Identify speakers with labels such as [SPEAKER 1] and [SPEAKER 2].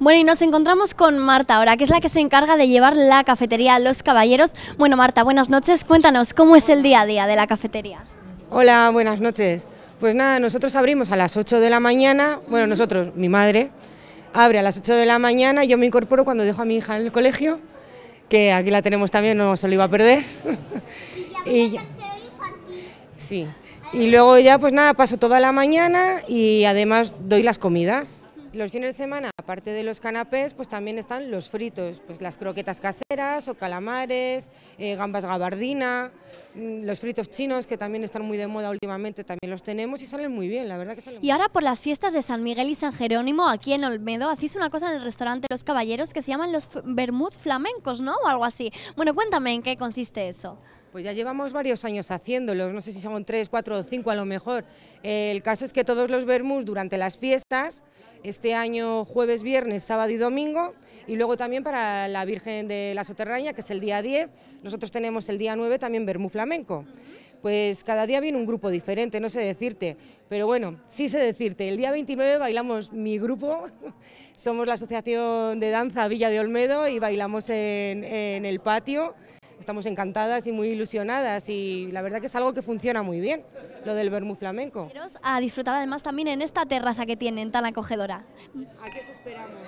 [SPEAKER 1] Bueno, y nos encontramos con Marta ahora, que es la que se encarga de llevar la cafetería a Los Caballeros. Bueno, Marta, buenas noches. Cuéntanos, ¿cómo es el día a día de la cafetería?
[SPEAKER 2] Hola, buenas noches. Pues nada, nosotros abrimos a las 8 de la mañana, bueno, nosotros, mi madre, abre a las 8 de la mañana, yo me incorporo cuando dejo a mi hija en el colegio, que aquí la tenemos también, no se lo iba a perder. y sí. Y luego ya, pues nada, paso toda la mañana y además doy las comidas. Los fines de semana aparte de los canapés, pues también están los fritos, pues las croquetas caseras o calamares, eh, gambas gabardina, mm, los fritos chinos que también están muy de moda últimamente, también los tenemos y salen muy bien, la verdad que salen Y
[SPEAKER 1] ahora por las fiestas de San Miguel y San Jerónimo, aquí en Olmedo, hacéis una cosa en el restaurante Los Caballeros que se llaman los vermut flamencos, ¿no? O algo así. Bueno, cuéntame en qué consiste eso.
[SPEAKER 2] Pues ya llevamos varios años haciéndolos, no sé si son tres, cuatro o cinco a lo mejor. el caso es que todos los vermús durante las fiestas, este año jueves, viernes, sábado y domingo, y luego también para la Virgen de la Soterraña, que es el día 10, nosotros tenemos el día 9 también vermú flamenco. Pues cada día viene un grupo diferente, no sé decirte, pero bueno, sí sé decirte, el día 29 bailamos mi grupo, somos la Asociación de Danza Villa de Olmedo y bailamos en el patio estamos encantadas y muy ilusionadas y la verdad que es algo que funciona muy bien, lo del vermú flamenco. A disfrutar además también en esta terraza
[SPEAKER 1] que tienen tan acogedora. ¿A os esperamos?